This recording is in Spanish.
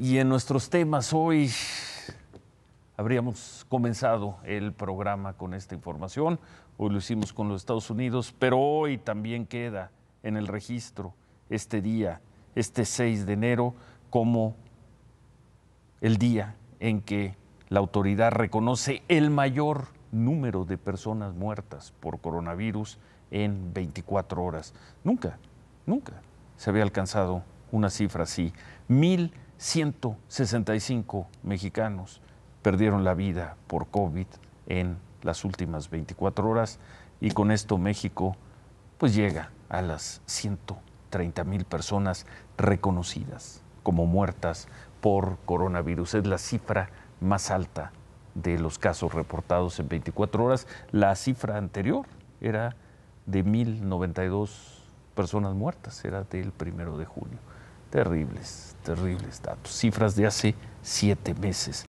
Y en nuestros temas hoy habríamos comenzado el programa con esta información. Hoy lo hicimos con los Estados Unidos, pero hoy también queda en el registro este día, este 6 de enero, como el día en que la autoridad reconoce el mayor número de personas muertas por coronavirus en 24 horas. Nunca, nunca se había alcanzado una cifra así. Mil 165 mexicanos perdieron la vida por COVID en las últimas 24 horas y con esto México pues llega a las 130 mil personas reconocidas como muertas por coronavirus. Es la cifra más alta de los casos reportados en 24 horas. La cifra anterior era de 1.092 personas muertas, era del primero de junio Terribles terribles datos, cifras de hace siete meses.